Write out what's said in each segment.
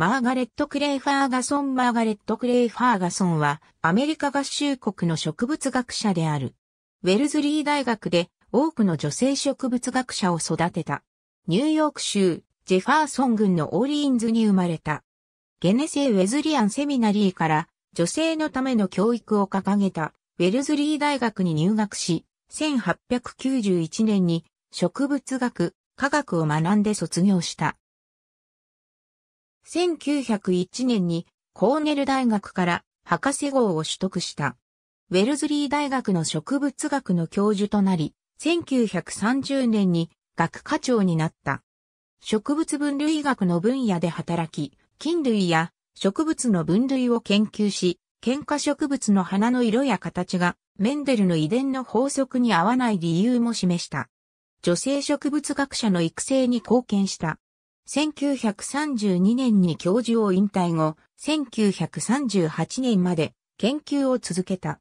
マーガレット・クレイ・ファーガソンマーガレット・クレイ・ファーガソンはアメリカ合衆国の植物学者である。ウェルズリー大学で多くの女性植物学者を育てた。ニューヨーク州ジェファーソン郡のオーリーンズに生まれた。ゲネセウェズリアンセミナリーから女性のための教育を掲げたウェルズリー大学に入学し、1891年に植物学、科学を学んで卒業した。1901年にコーネル大学から博士号を取得した。ウェルズリー大学の植物学の教授となり、1930年に学科長になった。植物分類学の分野で働き、菌類や植物の分類を研究し、喧嘩植物の花の色や形がメンデルの遺伝の法則に合わない理由も示した。女性植物学者の育成に貢献した。1932年に教授を引退後、1938年まで研究を続けた。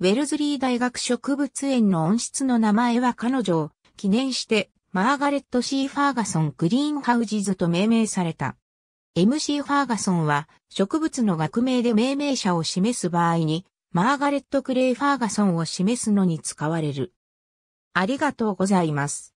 ウェルズリー大学植物園の温室の名前は彼女を記念してマーガレット・シー・ファーガソン・グリーンハウジズと命名された。MC ファーガソンは植物の学名で命名者を示す場合にマーガレット・クレイ・ファーガソンを示すのに使われる。ありがとうございます。